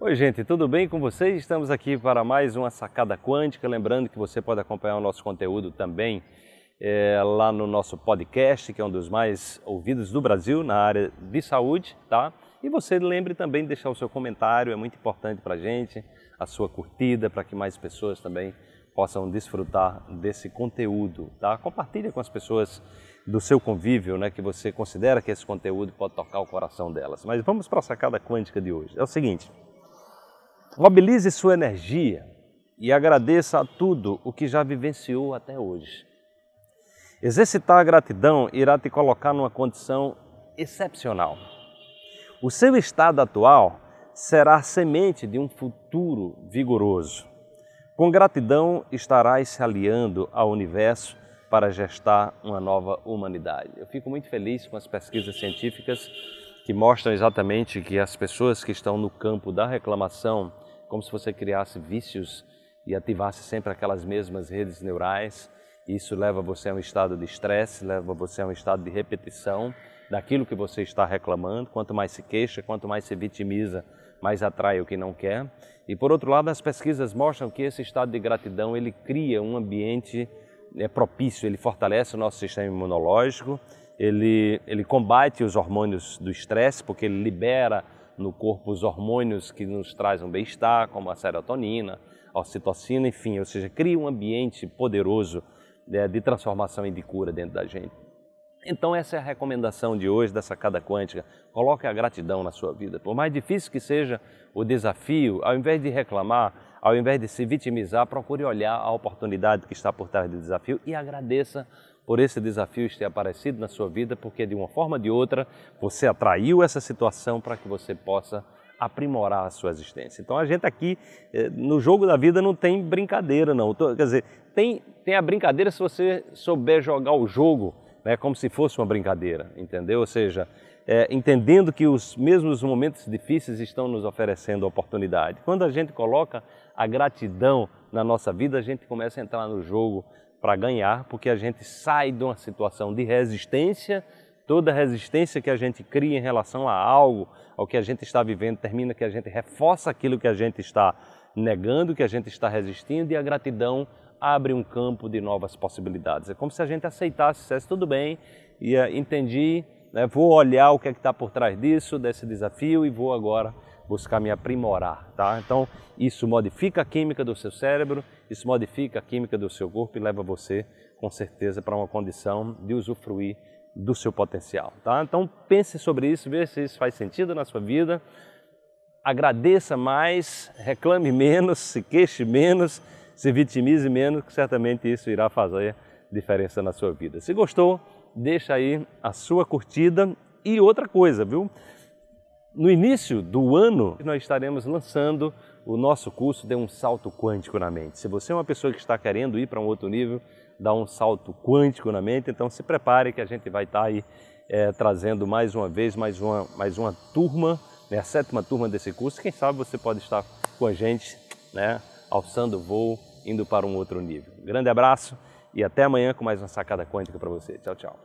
Oi, gente, tudo bem com vocês? Estamos aqui para mais uma sacada quântica. Lembrando que você pode acompanhar o nosso conteúdo também é, lá no nosso podcast, que é um dos mais ouvidos do Brasil na área de saúde, tá? E você lembre também de deixar o seu comentário, é muito importante para a gente, a sua curtida, para que mais pessoas também possam desfrutar desse conteúdo, tá? Compartilha com as pessoas do seu convívio, né, que você considera que esse conteúdo pode tocar o coração delas. Mas vamos para a sacada quântica de hoje. É o seguinte, Mobilize sua energia e agradeça a tudo o que já vivenciou até hoje. Exercitar a gratidão irá te colocar numa condição excepcional. O seu estado atual será semente de um futuro vigoroso. Com gratidão estarás se aliando ao universo para gestar uma nova humanidade. Eu fico muito feliz com as pesquisas científicas que mostram exatamente que as pessoas que estão no campo da reclamação como se você criasse vícios e ativasse sempre aquelas mesmas redes neurais. Isso leva você a um estado de estresse, leva você a um estado de repetição daquilo que você está reclamando. Quanto mais se queixa, quanto mais se vitimiza, mais atrai o que não quer. E por outro lado, as pesquisas mostram que esse estado de gratidão ele cria um ambiente é, propício, ele fortalece o nosso sistema imunológico, ele, ele combate os hormônios do estresse, porque ele libera no corpo os hormônios que nos trazem um bem-estar, como a serotonina, a ocitocina, enfim, ou seja, cria um ambiente poderoso né, de transformação e de cura dentro da gente. Então essa é a recomendação de hoje da sacada quântica. Coloque a gratidão na sua vida. Por mais difícil que seja o desafio, ao invés de reclamar, ao invés de se vitimizar, procure olhar a oportunidade que está por trás do desafio e agradeça por esse desafio ter aparecido na sua vida, porque de uma forma ou de outra você atraiu essa situação para que você possa aprimorar a sua existência. Então a gente aqui eh, no jogo da vida não tem brincadeira não, quer dizer, tem, tem a brincadeira se você souber jogar o jogo, né, como se fosse uma brincadeira, entendeu? Ou seja, é, entendendo que os mesmos momentos difíceis estão nos oferecendo oportunidade. Quando a gente coloca a gratidão na nossa vida, a gente começa a entrar no jogo para ganhar, porque a gente sai de uma situação de resistência. Toda resistência que a gente cria em relação a algo, ao que a gente está vivendo, termina que a gente reforça aquilo que a gente está negando, que a gente está resistindo, e a gratidão abre um campo de novas possibilidades. É como se a gente aceitasse, dissesse tudo bem, e eh, entendi, né? vou olhar o que é está por trás disso, desse desafio e vou agora buscar me aprimorar, tá? Então, isso modifica a química do seu cérebro, isso modifica a química do seu corpo e leva você, com certeza, para uma condição de usufruir do seu potencial, tá? Então, pense sobre isso, veja se isso faz sentido na sua vida, agradeça mais, reclame menos, se queixe menos, se vitimize menos, que certamente isso irá fazer diferença na sua vida. Se gostou, deixa aí a sua curtida e outra coisa, viu? No início do ano, nós estaremos lançando o nosso curso de um Salto Quântico na Mente. Se você é uma pessoa que está querendo ir para um outro nível, dar um salto quântico na mente, então se prepare que a gente vai estar tá aí é, trazendo mais uma vez, mais uma, mais uma turma, né, a sétima turma desse curso. Quem sabe você pode estar com a gente, né, alçando o voo, indo para um outro nível. grande abraço! e até amanhã com mais uma sacada quântica para você. Tchau, tchau.